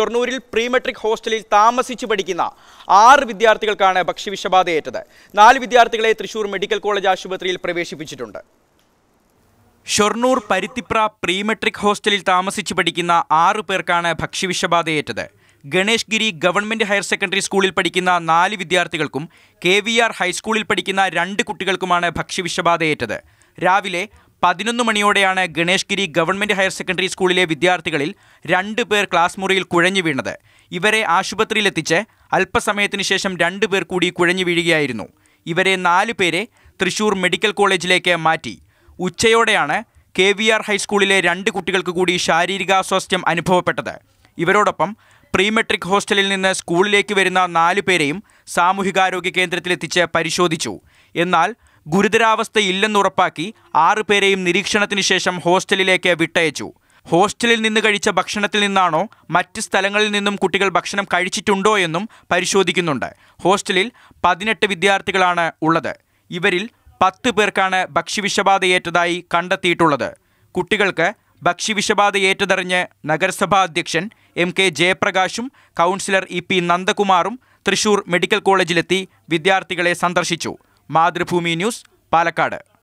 ഷൊർണൂരിൽ prematric ഹോസ്റ്റലിൽ താമസിച്ച് പഠിക്കുന്ന ആറ് വിദ്യാർത്ഥികൾക്കാണ് ഭക്ഷ്യവിഷബാധയേറ്റത് നാല് വിദ്യാർത്ഥികളെ തൃശൂർ മെഡിക്കൽ കോളേജ് ആശുപത്രിയിൽ പ്രവേശിപ്പിച്ചിട്ടുണ്ട് ഷൊർണൂർ പരുത്തിപ്ര പ്രീമെട്രിക് ഹോസ്റ്റലിൽ താമസിച്ച് പഠിക്കുന്ന ആറ് പേർക്കാണ് ഭക്ഷ്യവിഷബാധയേറ്റത് Ganesh Giri government higher secondary സ്കൂളിൽ പഠിക്കുന്ന നാല് വിദ്യാർത്ഥികൾക്കും കെ വി ആർ ഹൈസ്കൂളിൽ പഠിക്കുന്ന രണ്ട് കുട്ടികൾക്കുമാണ് ഭക്ഷ്യവിഷബാധയേറ്റത് രാവിലെ പതിനൊന്ന് മണിയോടെയാണ് Ganesh Giri government higher secondary സ്കൂളിലെ വിദ്യാർത്ഥികളിൽ രണ്ട് പേർ ക്ലാസ് മുറിയിൽ കുഴഞ്ഞു വീണത് ഇവരെ ആശുപത്രിയിലെത്തിച്ച് അല്പസമയത്തിനു ശേഷം രണ്ടു പേർ കൂടി കുഴഞ്ഞു വീഴുകയായിരുന്നു ഇവരെ നാല് പേരെ തൃശൂർ മെഡിക്കൽ കോളേജിലേക്ക് മാറ്റി ഉച്ചയോടെയാണ് കെ വി ആർ ഹൈസ്കൂളിലെ രണ്ട് കുട്ടികൾക്ക് കൂടി ശാരീരികാസ്വാസ്ഥ്യം അനുഭവപ്പെട്ടത് ഇവരോടൊപ്പം പ്രീ മെട്രിക് ഹോസ്റ്റലിൽ നിന്ന് സ്കൂളിലേക്ക് വരുന്ന നാലു പേരെയും സാമൂഹികാരോഗ്യ കേന്ദ്രത്തിലെത്തിച്ച് പരിശോധിച്ചു എന്നാൽ ഗുരുതരാവസ്ഥയില്ലെന്നുറപ്പാക്കി ആറുപേരെയും നിരീക്ഷണത്തിന് ശേഷം ഹോസ്റ്റലിലേക്ക് വിട്ടയച്ചു ഹോസ്റ്റലിൽ നിന്ന് കഴിച്ച ഭക്ഷണത്തിൽ നിന്നാണോ മറ്റ് സ്ഥലങ്ങളിൽ നിന്നും കുട്ടികൾ ഭക്ഷണം കഴിച്ചിട്ടുണ്ടോ എന്നും പരിശോധിക്കുന്നുണ്ട് ഹോസ്റ്റലിൽ പതിനെട്ട് വിദ്യാർത്ഥികളാണ് ഉള്ളത് ഇവരിൽ പത്ത് പേർക്കാണ് ഭക്ഷ്യവിഷബാധയേറ്റതായി കണ്ടെത്തിയിട്ടുള്ളത് കുട്ടികൾക്ക് ഭക്ഷ്യവിഷബാധയേറ്റതറിഞ്ഞ് നഗരസഭാ അധ്യക്ഷൻ എം കെ ജയപ്രകാശും കൗൺസിലർ ഇ പി നന്ദകുമാറും തൃശൂർ മെഡിക്കൽ കോളേജിലെത്തി വിദ്യാർത്ഥികളെ സന്ദർശിച്ചു മാതൃഭൂമി ന്യൂസ് പാലക്കാട്